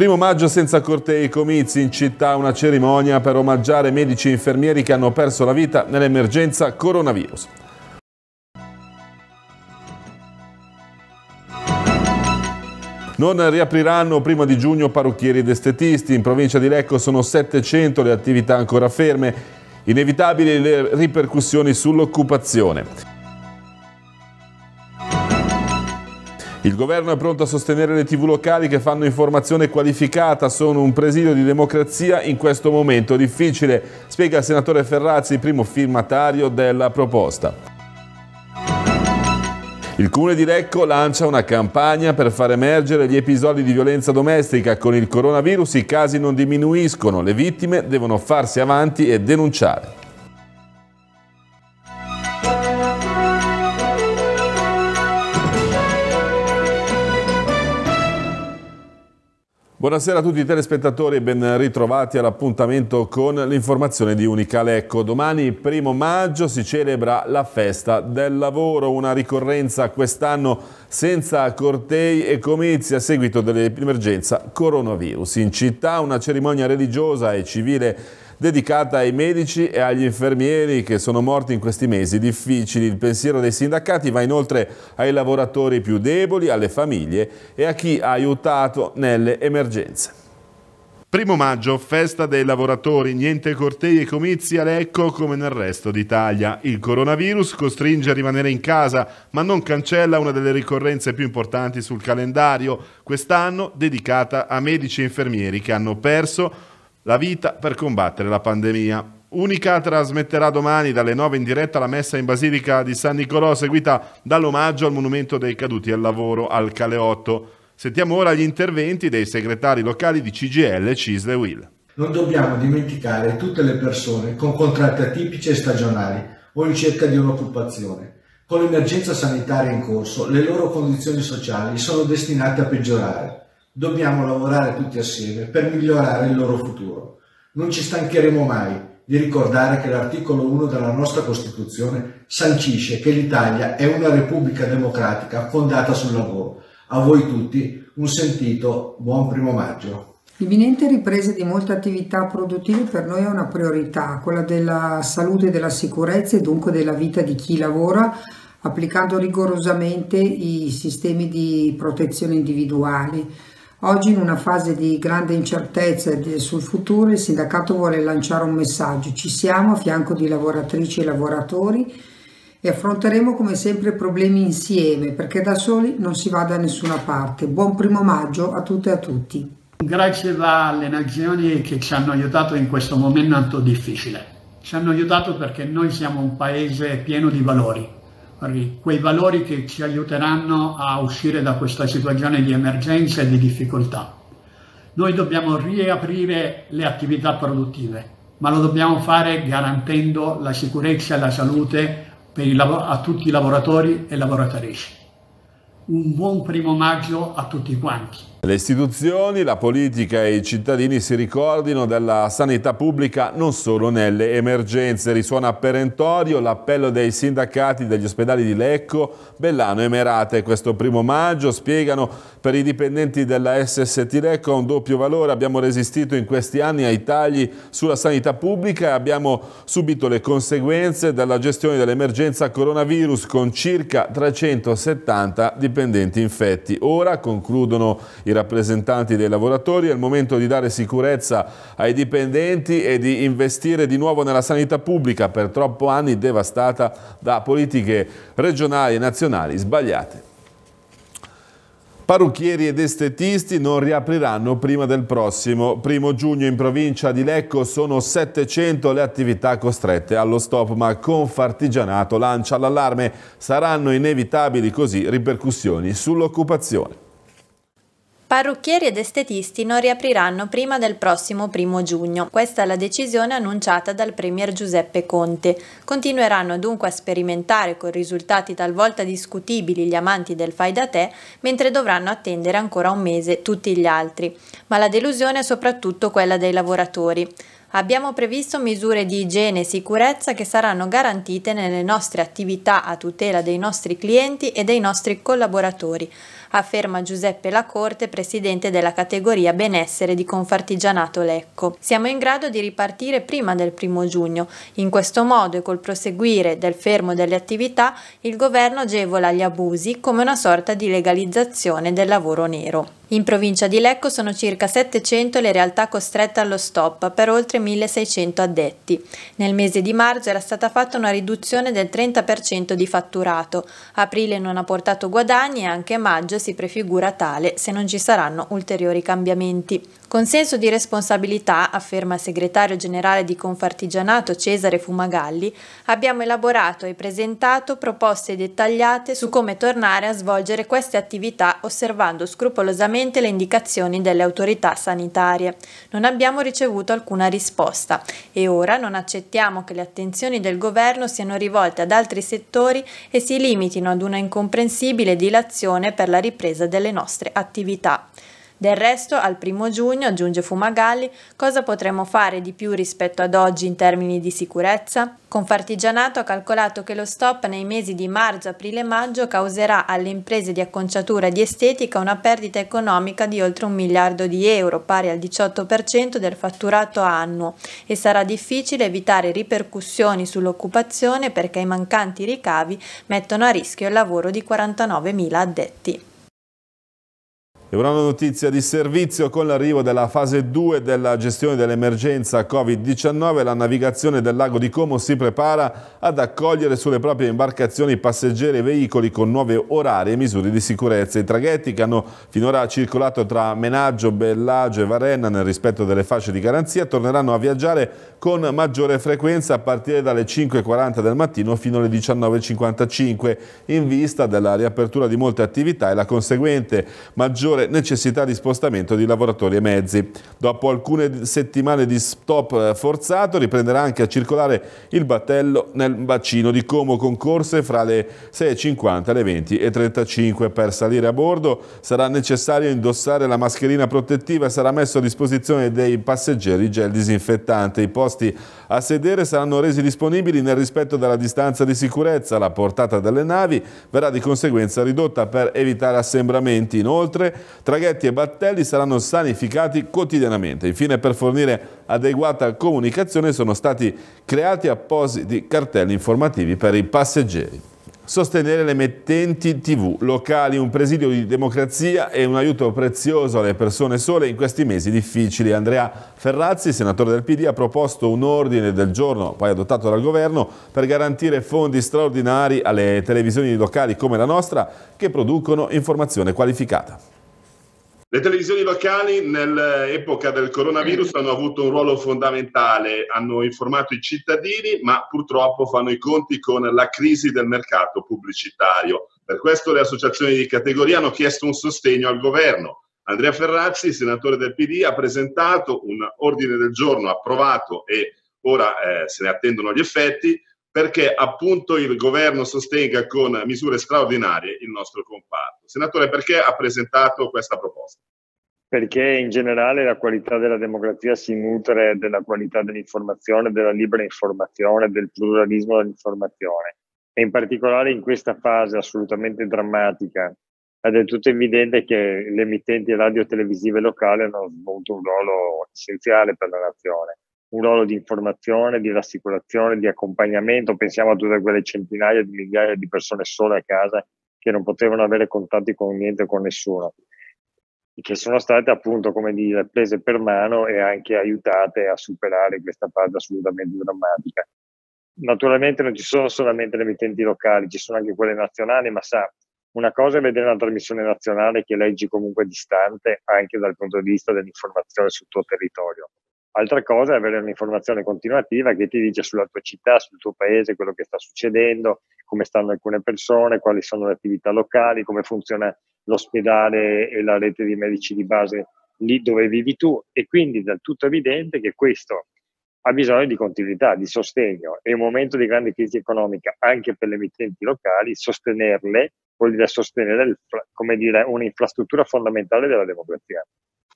Primo maggio senza cortei e comizi in città, una cerimonia per omaggiare medici e infermieri che hanno perso la vita nell'emergenza coronavirus. Non riapriranno prima di giugno parrucchieri ed estetisti. In provincia di Lecco sono 700 le attività ancora ferme. Inevitabili le ripercussioni sull'occupazione. Il governo è pronto a sostenere le tv locali che fanno informazione qualificata, sono un presidio di democrazia in questo momento difficile, spiega il senatore Ferrazzi, primo firmatario della proposta. Il comune di Lecco lancia una campagna per far emergere gli episodi di violenza domestica. Con il coronavirus i casi non diminuiscono, le vittime devono farsi avanti e denunciare. Buonasera a tutti i telespettatori e ben ritrovati all'appuntamento con l'informazione di Unicalecco. Domani, primo maggio, si celebra la festa del lavoro, una ricorrenza quest'anno senza cortei e comizi a seguito dell'emergenza coronavirus. In città una cerimonia religiosa e civile dedicata ai medici e agli infermieri che sono morti in questi mesi difficili. Il pensiero dei sindacati va inoltre ai lavoratori più deboli, alle famiglie e a chi ha aiutato nelle emergenze. Primo maggio, festa dei lavoratori, niente cortei e comizi a Lecco come nel resto d'Italia. Il coronavirus costringe a rimanere in casa, ma non cancella una delle ricorrenze più importanti sul calendario, quest'anno dedicata a medici e infermieri che hanno perso la vita per combattere la pandemia. Unica trasmetterà domani dalle 9 in diretta la messa in Basilica di San Nicolò, seguita dall'omaggio al Monumento dei Caduti al Lavoro al Caleotto. Sentiamo ora gli interventi dei segretari locali di CGL, Cisle Will. Non dobbiamo dimenticare tutte le persone con contratti atipici e stagionali o in cerca di un'occupazione. Con l'emergenza sanitaria in corso, le loro condizioni sociali sono destinate a peggiorare. Dobbiamo lavorare tutti assieme per migliorare il loro futuro. Non ci stancheremo mai di ricordare che l'articolo 1 della nostra Costituzione sancisce che l'Italia è una repubblica democratica fondata sul lavoro. A voi tutti un sentito buon primo maggio. L'imminente ripresa di molte attività produttive per noi è una priorità, quella della salute e della sicurezza e dunque della vita di chi lavora, applicando rigorosamente i sistemi di protezione individuali. Oggi in una fase di grande incertezza sul futuro il sindacato vuole lanciare un messaggio. Ci siamo a fianco di lavoratrici e lavoratori e affronteremo come sempre problemi insieme perché da soli non si va da nessuna parte. Buon primo maggio a tutte e a tutti. Grazie alle nazioni che ci hanno aiutato in questo momento difficile. Ci hanno aiutato perché noi siamo un paese pieno di valori eh, quei valori che ci aiuteranno a uscire da questa situazione di emergenza e di difficoltà. Noi dobbiamo riaprire le attività produttive, ma lo dobbiamo fare garantendo la sicurezza e la salute a tutti i lavoratori e lavoratrici. Un buon primo maggio a tutti quanti. Le istituzioni, la politica e i cittadini si ricordino della sanità pubblica non solo nelle emergenze. Risuona perentorio l'appello dei sindacati degli ospedali di Lecco, Bellano e Merate. Questo primo maggio spiegano per i dipendenti della SST Lecco un doppio valore. Abbiamo resistito in questi anni ai tagli sulla sanità pubblica e abbiamo subito le conseguenze della gestione dell'emergenza coronavirus con circa 370 dipendenti infetti. Ora concludono i i rappresentanti dei lavoratori, è il momento di dare sicurezza ai dipendenti e di investire di nuovo nella sanità pubblica per troppo anni devastata da politiche regionali e nazionali sbagliate. Parrucchieri ed estetisti non riapriranno prima del prossimo. Primo giugno in provincia di Lecco sono 700 le attività costrette allo stop, ma Confartigianato lancia l'allarme. Saranno inevitabili così ripercussioni sull'occupazione. Parrucchieri ed estetisti non riapriranno prima del prossimo primo giugno. Questa è la decisione annunciata dal Premier Giuseppe Conte. Continueranno dunque a sperimentare con risultati talvolta discutibili gli amanti del fai da te, mentre dovranno attendere ancora un mese tutti gli altri. Ma la delusione è soprattutto quella dei lavoratori. Abbiamo previsto misure di igiene e sicurezza che saranno garantite nelle nostre attività a tutela dei nostri clienti e dei nostri collaboratori afferma Giuseppe Lacorte, presidente della categoria benessere di Confartigianato Lecco. Siamo in grado di ripartire prima del primo giugno. In questo modo e col proseguire del fermo delle attività, il governo agevola gli abusi come una sorta di legalizzazione del lavoro nero. In provincia di Lecco sono circa 700 le realtà costrette allo stop per oltre 1600 addetti. Nel mese di marzo era stata fatta una riduzione del 30% di fatturato. Aprile non ha portato guadagni e anche maggio si prefigura tale se non ci saranno ulteriori cambiamenti. Con senso di responsabilità, afferma il segretario generale di Confartigianato Cesare Fumagalli, abbiamo elaborato e presentato proposte dettagliate su come tornare a svolgere queste attività osservando scrupolosamente le indicazioni delle autorità sanitarie. Non abbiamo ricevuto alcuna risposta e ora non accettiamo che le attenzioni del governo siano rivolte ad altri settori e si limitino ad una incomprensibile dilazione per la ripresa delle nostre attività. Del resto, al primo giugno, aggiunge Fumagalli, cosa potremo fare di più rispetto ad oggi in termini di sicurezza? Confartigianato ha calcolato che lo stop nei mesi di marzo, aprile e maggio causerà alle imprese di acconciatura e di estetica una perdita economica di oltre un miliardo di euro, pari al 18% del fatturato annuo, e sarà difficile evitare ripercussioni sull'occupazione perché i mancanti ricavi mettono a rischio il lavoro di 49.000 addetti. E una notizia di servizio con l'arrivo della fase 2 della gestione dell'emergenza Covid-19, la navigazione del lago di Como si prepara ad accogliere sulle proprie imbarcazioni passeggeri e veicoli con nuove orari e misure di sicurezza. I traghetti che hanno finora circolato tra Menaggio, Bellagio e Varenna nel rispetto delle fasce di garanzia torneranno a viaggiare con maggiore frequenza a partire dalle 5.40 del mattino fino alle 19.55 in vista della riapertura di molte attività e la conseguente maggiore maggiore necessità di spostamento di lavoratori e mezzi. Dopo alcune settimane di stop eh, forzato riprenderà anche a circolare il battello nel bacino di Como con corse fra le 6.50 e le 20.35. Per salire a bordo sarà necessario indossare la mascherina protettiva e sarà messo a disposizione dei passeggeri gel disinfettante. I posti a sedere saranno resi disponibili nel rispetto della distanza di sicurezza. La portata delle navi verrà di conseguenza ridotta per evitare assembramenti. Inoltre Traghetti e battelli saranno sanificati quotidianamente. Infine, per fornire adeguata comunicazione sono stati creati appositi cartelli informativi per i passeggeri sostenere le mettenti tv locali, un presidio di democrazia e un aiuto prezioso alle persone sole in questi mesi difficili. Andrea Ferrazzi, senatore del PD, ha proposto un ordine del giorno, poi adottato dal governo, per garantire fondi straordinari alle televisioni locali come la nostra che producono informazione qualificata. Le televisioni locali nell'epoca del coronavirus hanno avuto un ruolo fondamentale, hanno informato i cittadini, ma purtroppo fanno i conti con la crisi del mercato pubblicitario. Per questo le associazioni di categoria hanno chiesto un sostegno al governo. Andrea Ferrazzi, senatore del PD, ha presentato un ordine del giorno approvato e ora eh, se ne attendono gli effetti perché appunto il governo sostenga con misure straordinarie il nostro comparto. Senatore, perché ha presentato questa proposta? Perché in generale la qualità della democrazia si nutre della qualità dell'informazione, della libera informazione, del pluralismo dell'informazione. E in particolare in questa fase assolutamente drammatica è del tutto evidente che le emittenti radio televisive locali hanno svolto un ruolo essenziale per la nazione un ruolo di informazione, di rassicurazione, di accompagnamento. Pensiamo a tutte quelle centinaia di migliaia di persone sole a casa che non potevano avere contatti con niente, con nessuno, che sono state appunto, come dire, prese per mano e anche aiutate a superare questa fase assolutamente drammatica. Naturalmente non ci sono solamente le emittenti locali, ci sono anche quelle nazionali, ma sa, una cosa è vedere una trasmissione nazionale che leggi comunque distante anche dal punto di vista dell'informazione sul tuo territorio Altra cosa è avere un'informazione continuativa che ti dice sulla tua città, sul tuo paese, quello che sta succedendo, come stanno alcune persone, quali sono le attività locali, come funziona l'ospedale e la rete di medici di base lì dove vivi tu. E quindi è del tutto evidente che questo ha bisogno di continuità, di sostegno. È un momento di grande crisi economica, anche per le emittenti locali, sostenerle vuol dire sostenere dire, un'infrastruttura fondamentale della democrazia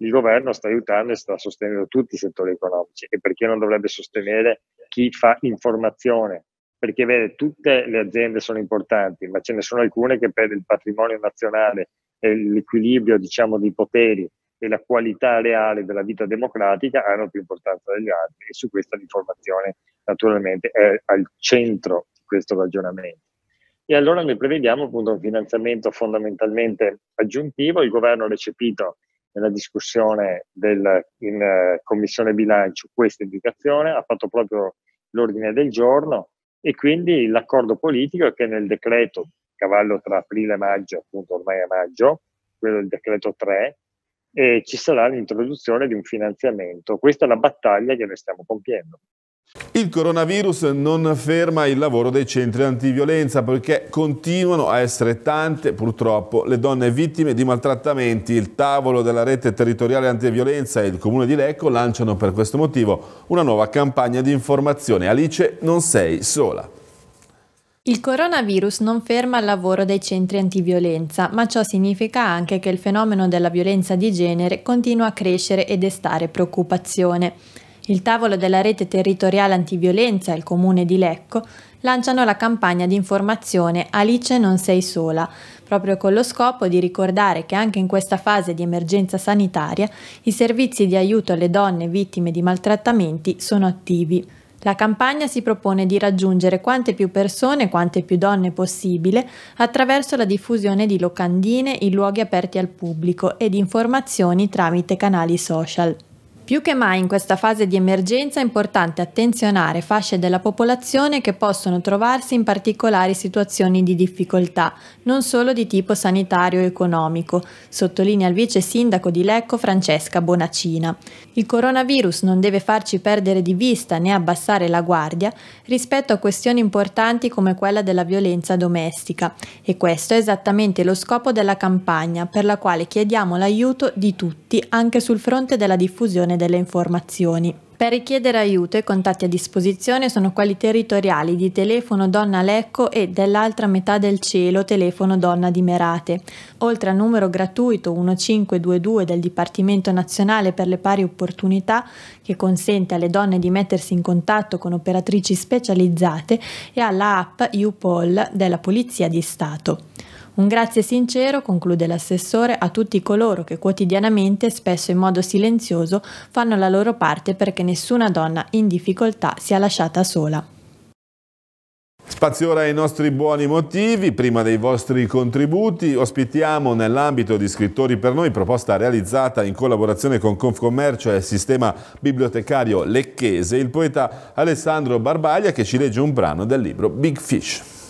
il governo sta aiutando e sta sostenendo tutti i settori economici e perché non dovrebbe sostenere chi fa informazione? Perché vede, tutte le aziende sono importanti, ma ce ne sono alcune che per il patrimonio nazionale e l'equilibrio diciamo, di poteri e la qualità reale della vita democratica hanno più importanza degli altri e su questa l'informazione naturalmente è al centro di questo ragionamento. E allora noi prevediamo appunto un finanziamento fondamentalmente aggiuntivo, il governo ha recepito nella discussione del, in eh, commissione bilancio questa indicazione, ha fatto proprio l'ordine del giorno e quindi l'accordo politico è che nel decreto, cavallo tra aprile e maggio, appunto ormai a maggio, quello del decreto 3, eh, ci sarà l'introduzione di un finanziamento. Questa è la battaglia che noi stiamo compiendo. Il coronavirus non ferma il lavoro dei centri antiviolenza perché continuano a essere tante purtroppo le donne vittime di maltrattamenti. Il tavolo della rete territoriale antiviolenza e il comune di Lecco lanciano per questo motivo una nuova campagna di informazione. Alice non sei sola. Il coronavirus non ferma il lavoro dei centri antiviolenza, ma ciò significa anche che il fenomeno della violenza di genere continua a crescere e destare preoccupazione il tavolo della rete territoriale antiviolenza e il comune di Lecco lanciano la campagna di informazione Alice non sei sola, proprio con lo scopo di ricordare che anche in questa fase di emergenza sanitaria i servizi di aiuto alle donne vittime di maltrattamenti sono attivi. La campagna si propone di raggiungere quante più persone, quante più donne possibile, attraverso la diffusione di locandine in luoghi aperti al pubblico e di informazioni tramite canali social. Più che mai in questa fase di emergenza è importante attenzionare fasce della popolazione che possono trovarsi in particolari situazioni di difficoltà, non solo di tipo sanitario o economico, sottolinea il vice sindaco di Lecco Francesca Bonacina. Il coronavirus non deve farci perdere di vista né abbassare la guardia rispetto a questioni importanti come quella della violenza domestica e questo è esattamente lo scopo della campagna per la quale chiediamo l'aiuto di tutti anche sul fronte della diffusione delle informazioni. Per richiedere aiuto i contatti a disposizione sono quelli territoriali di Telefono Donna Lecco e dell'altra metà del cielo Telefono Donna di Merate, oltre al numero gratuito 1522 del Dipartimento Nazionale per le Pari Opportunità che consente alle donne di mettersi in contatto con operatrici specializzate e alla app UPOL della Polizia di Stato. Un grazie sincero, conclude l'assessore, a tutti coloro che quotidianamente, spesso in modo silenzioso, fanno la loro parte perché nessuna donna in difficoltà sia lasciata sola. Spazio ora ai nostri buoni motivi, prima dei vostri contributi, ospitiamo nell'ambito di Scrittori per Noi, proposta realizzata in collaborazione con Confcommercio e il sistema bibliotecario lecchese, il poeta Alessandro Barbaglia che ci legge un brano del libro Big Fish.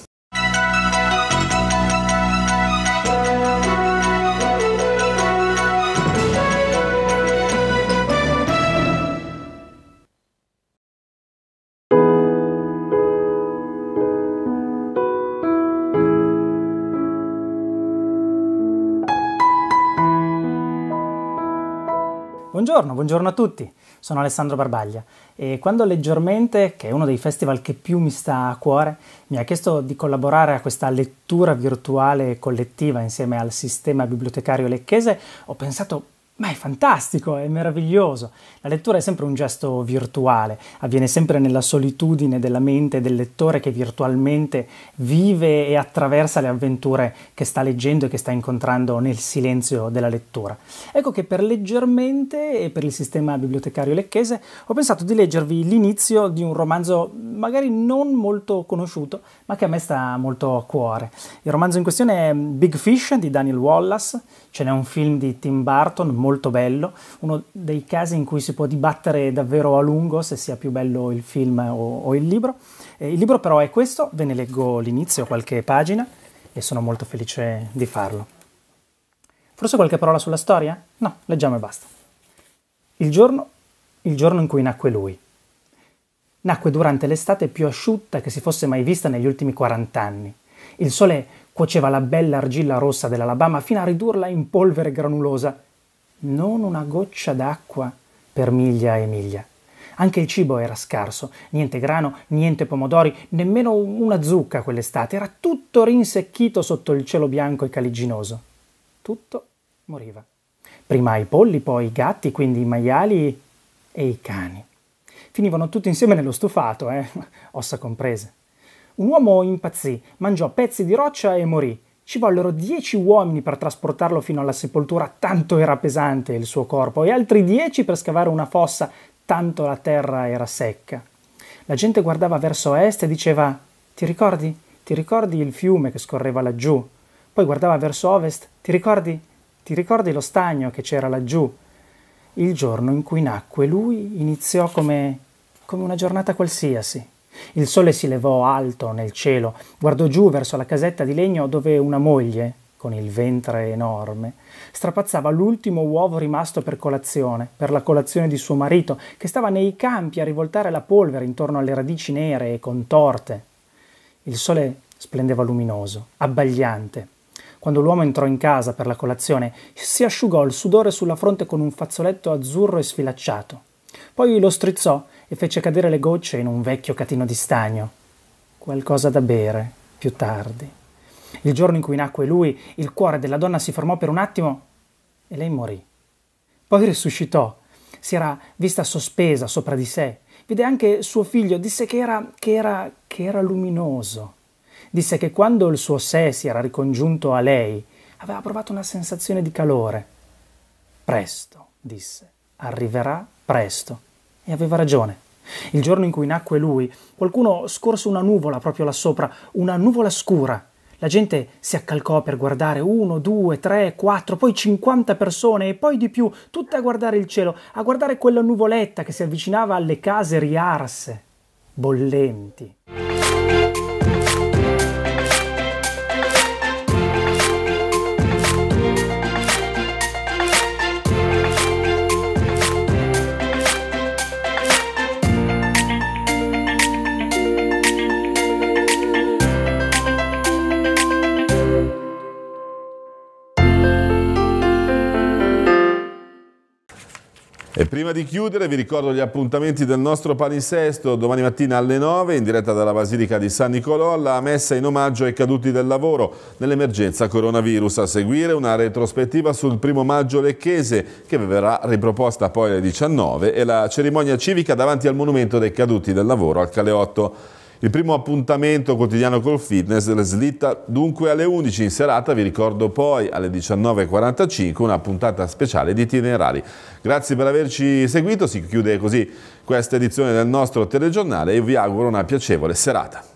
Buongiorno, buongiorno a tutti, sono Alessandro Barbaglia e quando Leggermente, che è uno dei festival che più mi sta a cuore, mi ha chiesto di collaborare a questa lettura virtuale collettiva insieme al sistema bibliotecario lecchese, ho pensato ma è fantastico, è meraviglioso. La lettura è sempre un gesto virtuale, avviene sempre nella solitudine della mente del lettore che virtualmente vive e attraversa le avventure che sta leggendo e che sta incontrando nel silenzio della lettura. Ecco che per leggermente e per il sistema bibliotecario lecchese ho pensato di leggervi l'inizio di un romanzo magari non molto conosciuto, ma che a me sta molto a cuore. Il romanzo in questione è Big Fish di Daniel Wallace, Ce n'è un film di Tim Burton molto bello, uno dei casi in cui si può dibattere davvero a lungo se sia più bello il film o, o il libro. Eh, il libro però è questo, ve ne leggo l'inizio, qualche pagina, e sono molto felice di farlo. Forse qualche parola sulla storia? No, leggiamo e basta. Il giorno, il giorno in cui nacque lui. Nacque durante l'estate più asciutta che si fosse mai vista negli ultimi 40 anni. Il sole Cuoceva la bella argilla rossa dell'Alabama fino a ridurla in polvere granulosa. Non una goccia d'acqua per miglia e miglia. Anche il cibo era scarso, niente grano, niente pomodori, nemmeno una zucca quell'estate, era tutto rinsecchito sotto il cielo bianco e caliginoso. Tutto moriva. Prima i polli, poi i gatti, quindi i maiali e i cani. Finivano tutti insieme nello stufato, eh? ossa comprese. Un uomo impazzì, mangiò pezzi di roccia e morì. Ci vollero dieci uomini per trasportarlo fino alla sepoltura, tanto era pesante il suo corpo, e altri dieci per scavare una fossa, tanto la terra era secca. La gente guardava verso est e diceva Ti ricordi? Ti ricordi il fiume che scorreva laggiù? Poi guardava verso ovest, ti ricordi? Ti ricordi lo stagno che c'era laggiù? Il giorno in cui nacque lui iniziò come, come una giornata qualsiasi. Il sole si levò alto nel cielo, guardò giù verso la casetta di legno dove una moglie, con il ventre enorme, strapazzava l'ultimo uovo rimasto per colazione, per la colazione di suo marito, che stava nei campi a rivoltare la polvere intorno alle radici nere e contorte. Il sole splendeva luminoso, abbagliante. Quando l'uomo entrò in casa per la colazione, si asciugò il sudore sulla fronte con un fazzoletto azzurro e sfilacciato. Poi lo strizzò e fece cadere le gocce in un vecchio catino di stagno. Qualcosa da bere, più tardi. Il giorno in cui nacque lui, il cuore della donna si fermò per un attimo e lei morì. Poi risuscitò, si era vista sospesa sopra di sé, vide anche suo figlio, disse che era, che era, che era luminoso. Disse che quando il suo sé si era ricongiunto a lei, aveva provato una sensazione di calore. Presto, disse, arriverà presto. E aveva ragione. Il giorno in cui nacque lui, qualcuno scorse una nuvola proprio là sopra, una nuvola scura. La gente si accalcò per guardare uno, due, tre, quattro, poi cinquanta persone e poi di più, tutte a guardare il cielo, a guardare quella nuvoletta che si avvicinava alle case riarse, bollenti. E prima di chiudere vi ricordo gli appuntamenti del nostro palinsesto domani mattina alle 9 in diretta dalla Basilica di San Nicolò la messa in omaggio ai caduti del lavoro nell'emergenza coronavirus. A seguire una retrospettiva sul primo maggio lecchese che verrà riproposta poi alle 19 e la cerimonia civica davanti al monumento dei caduti del lavoro al Caleotto. Il primo appuntamento quotidiano col fitness slitta dunque alle 11 in serata, vi ricordo poi alle 19.45 una puntata speciale di itinerari. Grazie per averci seguito, si chiude così questa edizione del nostro telegiornale e vi auguro una piacevole serata.